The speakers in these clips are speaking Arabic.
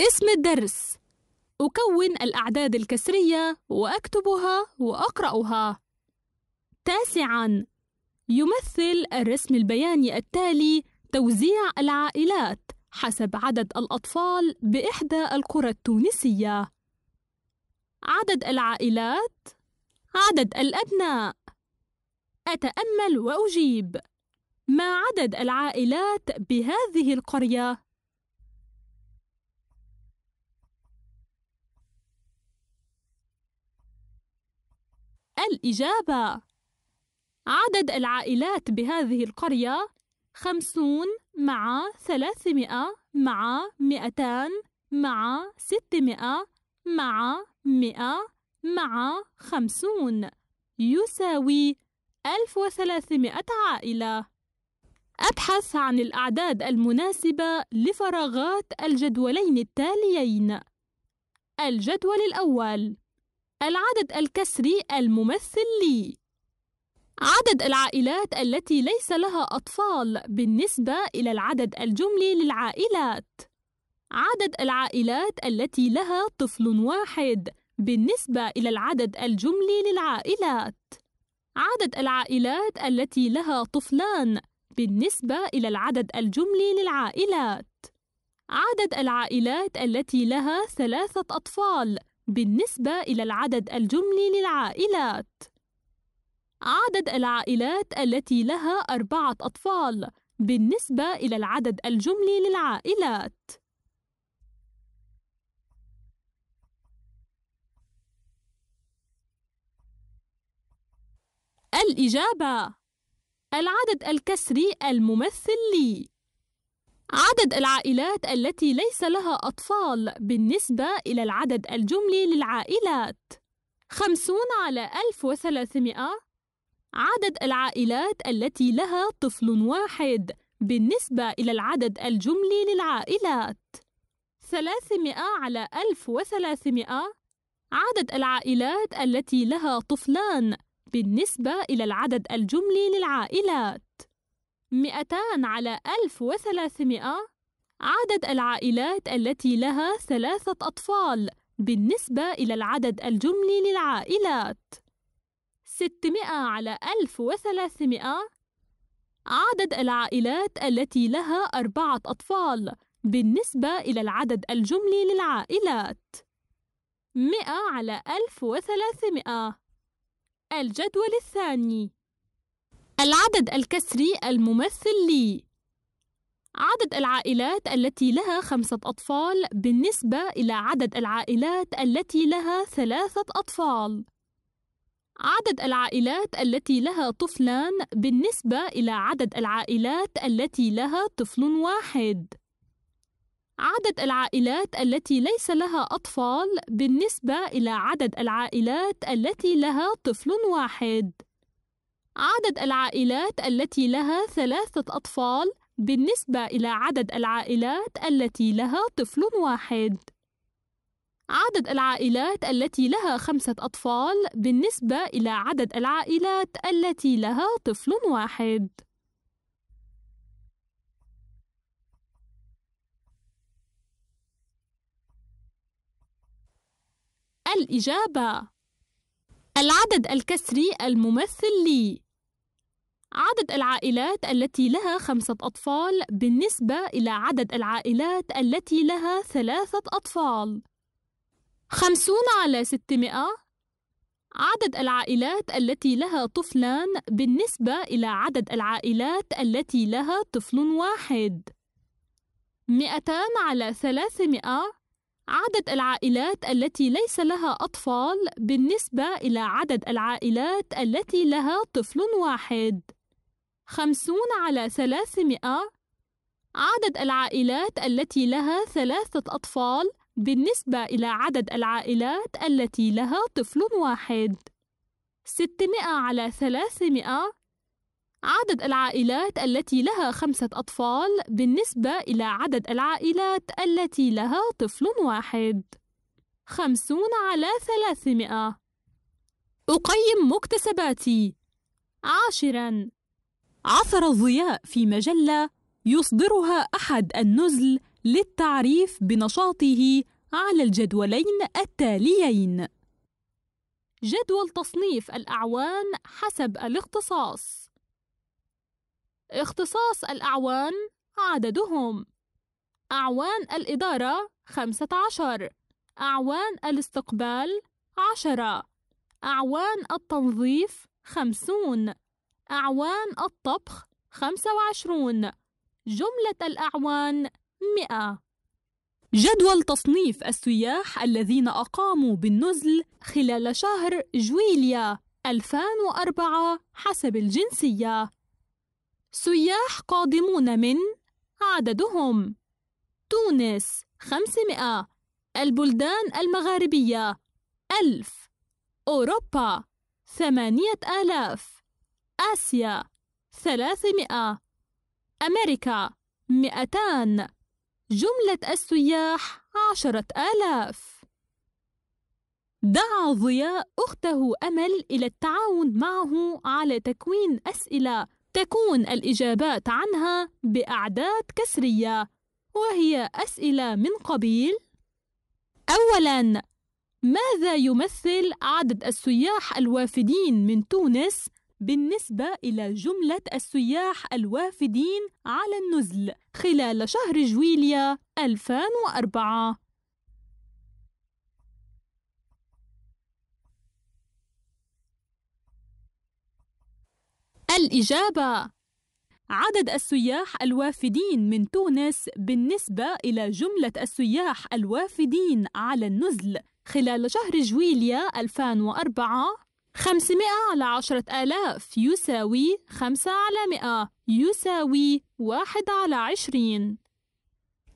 اسم الدرس أكون الأعداد الكسرية وأكتبها وأقرأها. تاسعًا يمثل الرسم البياني التالي توزيع العائلات حسب عدد الأطفال بإحدى القرى التونسية. عدد العائلات عدد الأبناء أتأمل وأجيب ما عدد العائلات بهذه القرية؟ الإجابة عدد العائلات بهذه القرية خمسون مع ثلاثمائة مع مئتان مع ستمائة مع مئة مع خمسون يساوي ألف وثلاثمائة عائلة أبحث عن الأعداد المناسبة لفراغات الجدولين التاليين الجدول الأول العدد الكسري الممثل لي عدد العائلات التي ليس لها أطفال بالنسبة إلى العدد الجملي للعائلات عدد العائلات التي لها طفل واحد بالنسبة إلى العدد الجملي للعائلات عدد العائلات التي لها طفلان بالنسبة إلى العدد الجملي للعائلات عدد العائلات التي لها ثلاثة أطفال بالنسبة إلى العدد الجملي للعائلات عدد العائلات التي لها أربعة أطفال بالنسبة إلى العدد الجملي للعائلات الإجابة العدد الكسري الممثل لي عدد العائلات التي ليس لها أطفال بالنسبة إلى العدد الجملي للعائلات خمسون على ألف وثلاثمائة عدد العائلات التي لها طفل واحد بالنسبة إلى العدد الجملي للعائلات ثلاثمائة على ألف وثلاثمائة عدد العائلات التي لها طفلان بالنسبة إلى العدد الجملي للعائلات 200 على 1300 عدد العائلات التي لها ثلاثة أطفال بالنسبة إلى العدد الجملي للعائلات 600 على 1300 عدد العائلات التي لها أربعة أطفال بالنسبة إلى العدد الجملي للعائلات 100 على 1300 الجدول الثاني العدد الكسري الممثل لي عدد العائلات التي لها خمسة أطفال بالنسبة إلى عدد العائلات التي لها ثلاثة أطفال عدد العائلات التي لها طفلان بالنسبة إلى عدد العائلات التي لها طفل واحد عدد العائلات التي ليس لها أطفال بالنسبة إلى عدد العائلات التي لها طفل واحد عدد العائلات التي لها ثلاثة أطفال بالنسبة إلى عدد العائلات التي لها طفل واحد. عدد العائلات التي لها خمسة أطفال بالنسبة إلى عدد العائلات التي لها طفل واحد. الإجابة العدد الكسري الممثل لي عدد العائلات التي لها خمسة أطفال بالنسبة إلى عدد العائلات التي لها ثلاثة أطفال خمسون على ستمائة عدد العائلات التي لها طفلان بالنسبة إلى عدد العائلات التي لها طفل واحد مئتان على ثلاثمائة عدد العائلات التي ليس لها أطفال بالنسبة إلى عدد العائلات التي لها طفل واحد خمسون على ثلاثمائة عدد العائلات التي لها ثلاثة أطفال بالنسبة إلى عدد العائلات التي لها طفل واحد ستمائة على ثلاثمائة عدد العائلات التي لها خمسة أطفال بالنسبة إلى عدد العائلات التي لها طفل واحد خمسون على ثلاثمائة أقيم مكتسباتي عاشراً عثر الضياء في مجلة يصدرها أحد النزل للتعريف بنشاطه على الجدولين التاليين جدول تصنيف الأعوان حسب الاختصاص اختصاص الأعوان عددهم أعوان الإدارة 15 أعوان الاستقبال 10 أعوان التنظيف 50 أعوام الطبخ خمسة وعشرون جملة الأعوان مئة جدول تصنيف السياح الذين أقاموا بالنزل خلال شهر جويليا 2004 حسب الجنسية سياح قادمون من عددهم تونس 500 البلدان المغاربية 1000 أوروبا 8000 آسيا ثلاثمائة أمريكا مئتان جملة السياح عشرة آلاف دعا ضياء أخته أمل إلى التعاون معه على تكوين أسئلة تكون الإجابات عنها بأعداد كسرية وهي أسئلة من قبيل أولاً ماذا يمثل عدد السياح الوافدين من تونس بالنسبة إلى جملة السياح الوافدين على النزل خلال شهر جويليا 2004 الإجابة عدد السياح الوافدين من تونس بالنسبة إلى جملة السياح الوافدين على النزل خلال شهر جويليا 2004 500 على 10000 يساوي 5 على 100 يساوي 1 على 20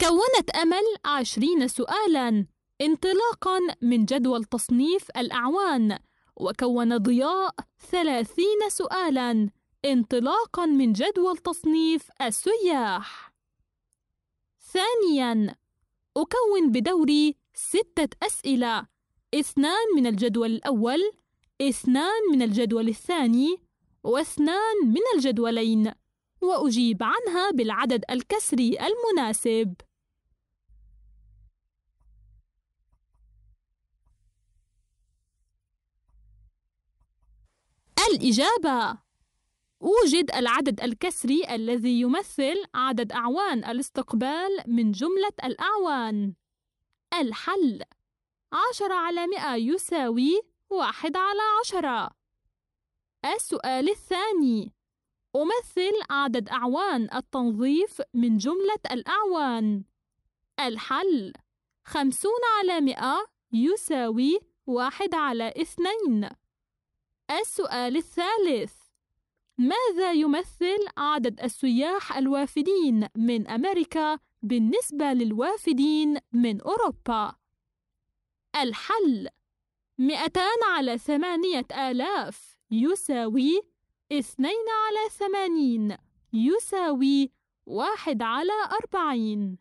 كونت أمل 20 سؤالاً انطلاقاً من جدول تصنيف الأعوان وكون ضياء 30 سؤالاً انطلاقاً من جدول تصنيف السياح ثانياً أكون بدوري ستة أسئلة اثنان من الجدول الأول اثنان من الجدول الثاني واثنان من الجدولين وأجيب عنها بالعدد الكسري المناسب الإجابة أوجد العدد الكسري الذي يمثل عدد أعوان الاستقبال من جملة الأعوان الحل 10 على مئة يساوي واحد على عشرة السؤال الثاني أمثل عدد أعوان التنظيف من جملة الأعوان الحل خمسون على مئة يساوي واحد على اثنين السؤال الثالث ماذا يمثل عدد السياح الوافدين من أمريكا بالنسبة للوافدين من أوروبا؟ الحل مئتان على ثمانية آلاف يساوي اثنين على ثمانين يساوي واحد على أربعين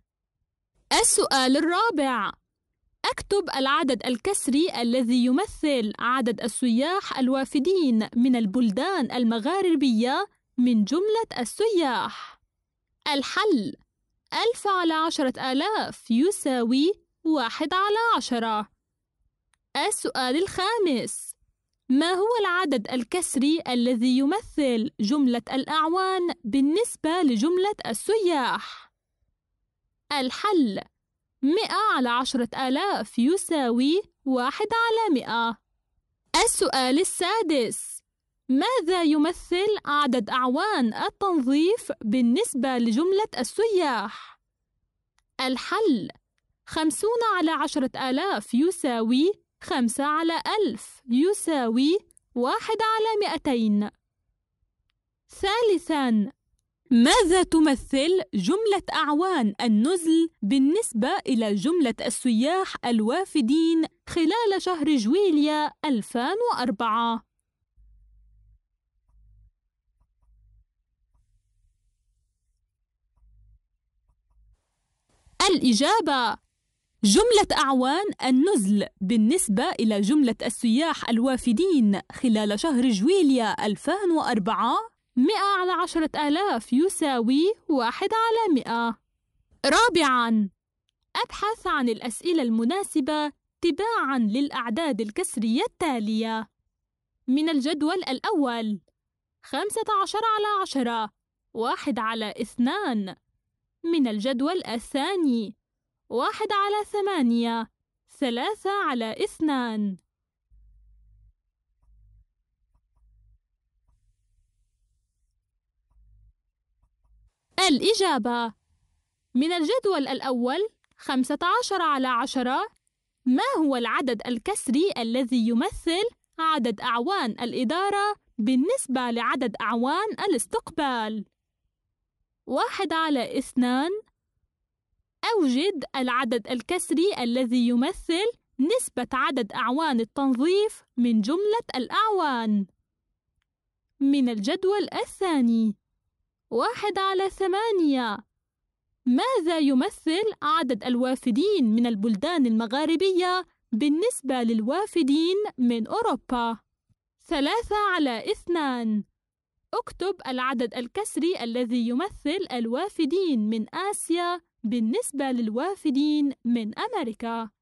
السؤال الرابع اكتب العدد الكسري الذي يمثل عدد السياح الوافدين من البلدان المغاربية من جملة السياح الحل ألف على عشرة آلاف يساوي واحد على عشرة السؤال الخامس ما هو العدد الكسري الذي يمثل جملة الأعوان بالنسبة لجملة السياح؟ الحل مئة على عشرة آلاف يساوي واحد على مئة السؤال السادس ماذا يمثل عدد أعوان التنظيف بالنسبة لجملة السياح؟ الحل خمسون على عشرة آلاف يساوي خمسة على ألف يساوي واحد على مئتين ثالثا ماذا تمثل جملة أعوان النزل بالنسبة إلى جملة السياح الوافدين خلال شهر جويليا 2004 الإجابة جملة أعوان النزل بالنسبة إلى جملة السياح الوافدين خلال شهر جويليا 2004 100 على 10 آلاف يساوي 1 على 100 رابعاً أبحث عن الأسئلة المناسبة تباعاً للأعداد الكسرية التالية من الجدول الأول 15 على 10 1 على 2 من الجدول الثاني واحد على ثمانية ثلاثة على اثنان الإجابة من الجدول الأول خمسة عشر على عشرة ما هو العدد الكسري الذي يمثل عدد أعوان الإدارة بالنسبة لعدد أعوان الاستقبال؟ واحد على اثنان أوجد العدد الكسري الذي يمثل نسبة عدد أعوان التنظيف من جملة الأعوان من الجدول الثاني واحد على ثمانية ماذا يمثل عدد الوافدين من البلدان المغاربية بالنسبة للوافدين من أوروبا؟ ثلاثة على اثنان اكتب العدد الكسري الذي يمثل الوافدين من آسيا بالنسبة للوافدين من أمريكا